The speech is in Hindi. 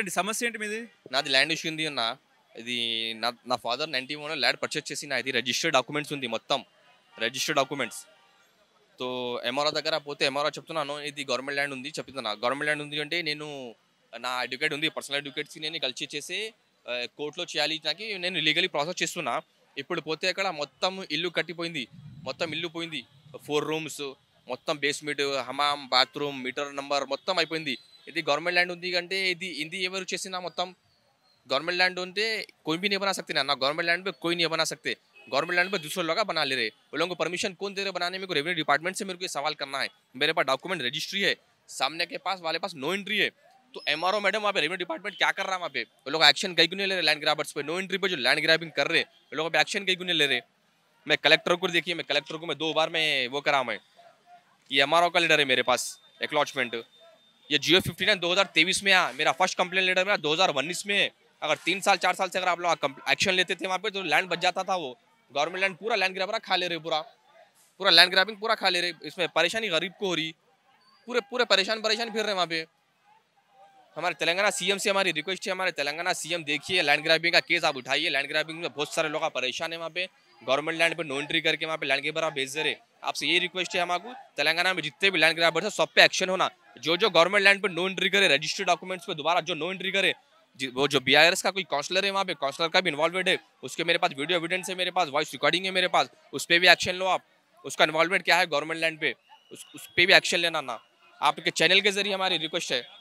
ఏంటండి సమస్య ఏంటి మీది నాది ల్యాండ్ ఇష్యూ ఉంది అన్న ఇది నా నా father ninety one land purchase చేసి నా ఇది రిజిస్టర్డ్ డాక్యుమెంట్స్ ఉంది మొత్తం రిజిస్టర్డ్ డాక్యుమెంట్స్ సో ఎంఆర్ఆర్ దగ్గర పోతే ఎంఆర్ఆర్ చెప్తున్నాను ఇది గవర్నమెంట్ ల్యాండ్ ఉంది చెప్తున్నా గవర్నమెంట్ ల్యాండ్ ఉంది అంటే నేను నా అడ్వకేట్ ఉంది పర్సనల్ అడ్వకేట్స్ నేను కలిసి చేసి కోర్టులో చేయాలి నాకు నేను లీగలీ ప్రాసెస్ చేస్తున్నా ఇప్పుడు పోతే అక్కడ మొత్తం ఇల్లు కట్టిపోయింది మొత్తం ఇల్లు పోయింది ఫోర్ రూమ్స్ मोतम बेसमेंट हमाम బాత్రూమ్ मीटर नंबर मोतम अभी गवर्नमेंट लैंड उसे ఉంది चेसना मोतम गवर्नमेंट लैंड कोई भी नहीं बना सकते ना ना गवर्नमेंट लैंड पे कोई नहीं बना सकते गवर्नमेंट लैंड पे दूसरे लोग बना ले रहे वो लोगों को परमिशन कौन दे रहे बनाने में रेवेन्यू डिपार्टमेंट से मेरे को सवाल करना है मेरे पास डॉक्यूमेंट रजिस्ट्री है सामने के पास वाले पास नो एंट्री है तो एम मैडम वहाँ पे रेवेन्यू डिपार्टमेंट क्या कर रहा है वहाँ पे वो लोग एक्शन कई नहीं ले रहे लैंड ग्राबर्स पे नो एंट्री पे जो लैंड ग्राबिंग कर रहे हैं वो लोग एक्शन कई नहीं ले रहे मैं कलेक्टर को देखिए मैं कलेक्टर को मैं दो बार में वो करा मैं ये एम का लेटर है मेरे पास एक्लॉचमेंट ये जियो फिफ्टी नाइन दो में आया मेरा फर्स्ट कंप्लेन लेटर मेरा दो में है अगर तीन साल चार साल से अगर आप लोग एक्शन लेते थे वहाँ पे तो लैंड बच जाता था वो गवर्नमेंट लैंड पूरा लैंड ग्राबर खा ले रहे पूरा पूरा लैंड ग्रैबिंग पूरा खा ले रहे इसमें परेशानी गरीब को हो रही पूरे पूरे परेशान परेशान फिर रहे वहाँ पे हमारे तेलंगाना सीएम से हमारी रिक्वेस्ट है हमारे तेलंगाना सीएम देखिए लैंड ग्रैबिंग का केस आप उठाइए लैंड ग्रैबिंग में बहुत सारे लोग परेशान है वहाँ पे गवर्नमेंट लैंड पर नो एंट्री करके वहाँ पे लैंड ग्रेबर आप भेज दे रहे आपसे ये रिक्वेस्ट है आपको तेलंगाना में जितने भी लैंड ग्राबर्स है सब पे एक्शन होना जो जो गवर्नमेंट लैंड पे नो एंट्री करे रजिस्टर्ड डॉक्यूमेंट्स पे दोबारा जो नो एंट्री करे वो जो बी का कोई काउंसलर है वहाँ पे काउंसलर का भी इन्वॉल्वमेंट है उसके मेरे पास वीडियो एविडेंस है मेरे पास वॉइस रिकॉर्डिंग है मेरे पास उस पर भी एक्शन लो आप उसका इन्वॉल्वमेंट क्या है गवर्नमेंट लैंड पे उस, उस पर भी एक्शन लेना ना आपके चैनल के जरिए हमारी रिक्वेस्ट है